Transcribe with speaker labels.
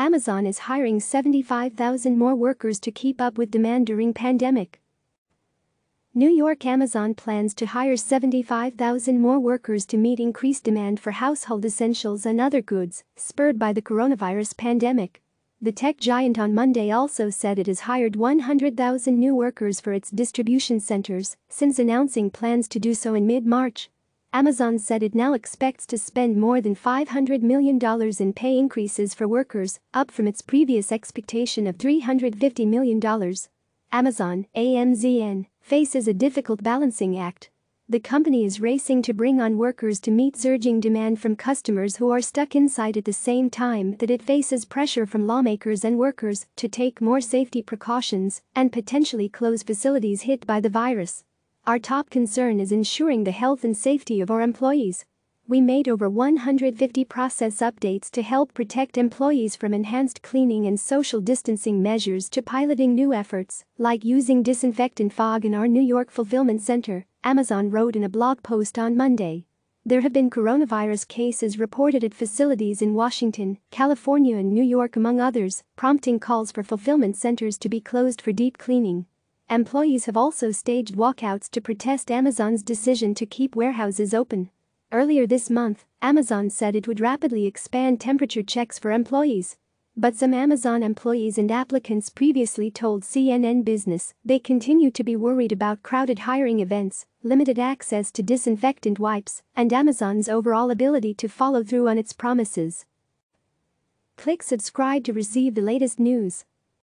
Speaker 1: Amazon is hiring 75,000 more workers to keep up with demand during pandemic. New York Amazon plans to hire 75,000 more workers to meet increased demand for household essentials and other goods, spurred by the coronavirus pandemic. The tech giant on Monday also said it has hired 100,000 new workers for its distribution centers since announcing plans to do so in mid March. Amazon said it now expects to spend more than $500 million in pay increases for workers, up from its previous expectation of $350 million. Amazon, AMZN, faces a difficult balancing act. The company is racing to bring on workers to meet surging demand from customers who are stuck inside at the same time that it faces pressure from lawmakers and workers to take more safety precautions and potentially close facilities hit by the virus. Our top concern is ensuring the health and safety of our employees. We made over 150 process updates to help protect employees from enhanced cleaning and social distancing measures to piloting new efforts, like using disinfectant fog in our New York fulfillment center, Amazon wrote in a blog post on Monday. There have been coronavirus cases reported at facilities in Washington, California, and New York, among others, prompting calls for fulfillment centers to be closed for deep cleaning. Employees have also staged walkouts to protest Amazon's decision to keep warehouses open. Earlier this month, Amazon said it would rapidly expand temperature checks for employees. But some Amazon employees and applicants previously told CNN Business they continue to be worried about crowded hiring events, limited access to disinfectant wipes, and Amazon's overall ability to follow through on its promises. Click subscribe to receive the latest news.